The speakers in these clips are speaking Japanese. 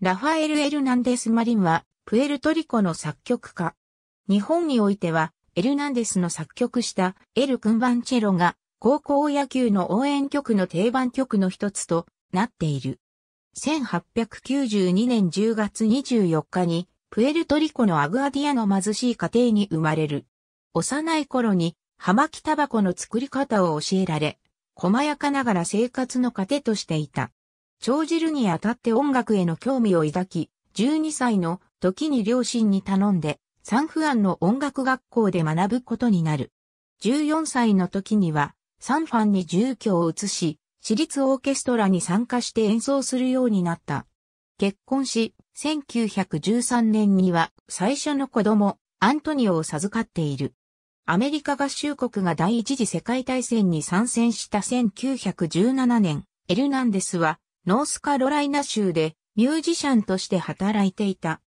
ラファエル・エルナンデス・マリンは、プエルトリコの作曲家。日本においては、エルナンデスの作曲したエル・クンバンチェロが、高校野球の応援曲の定番曲の一つとなっている。1892年10月24日に、プエルトリコのアグアディアの貧しい家庭に生まれる。幼い頃に、葉巻タバコの作り方を教えられ、細やかながら生活の糧としていた。長汁にあたって音楽への興味を抱き、12歳の時に両親に頼んで、サンフアンの音楽学校で学ぶことになる。14歳の時には、サンファンに住居を移し、私立オーケストラに参加して演奏するようになった。結婚し、1913年には最初の子供、アントニオを授かっている。アメリカ合衆国が第一次世界大戦に参戦した1917年、エルナンデスはノースカロライナ州でミュージシャンとして働いていた。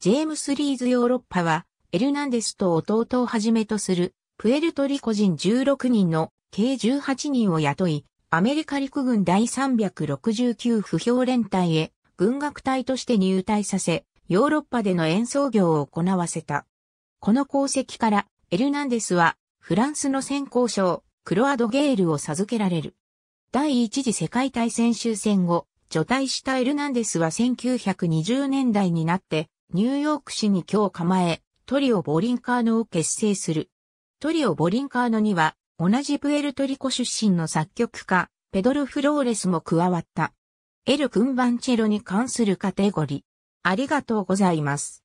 ジェームス・リーズ・ヨーロッパは、エルナンデスと弟をはじめとする、プエルトリコ人16人の計18人を雇い、アメリカ陸軍第369不評連隊へ軍楽隊として入隊させ、ヨーロッパでの演奏業を行わせた。この功績から、エルナンデスは、フランスの先行賞、クロアドゲールを授けられる。第一次世界大戦終戦後、除隊したエルナンデスは1920年代になってニューヨーク市に今日構え、トリオ・ボリンカーノを結成する。トリオ・ボリンカーノには同じプエルトリコ出身の作曲家、ペドル・フローレスも加わった。エル・クンバンチェロに関するカテゴリー。ありがとうございます。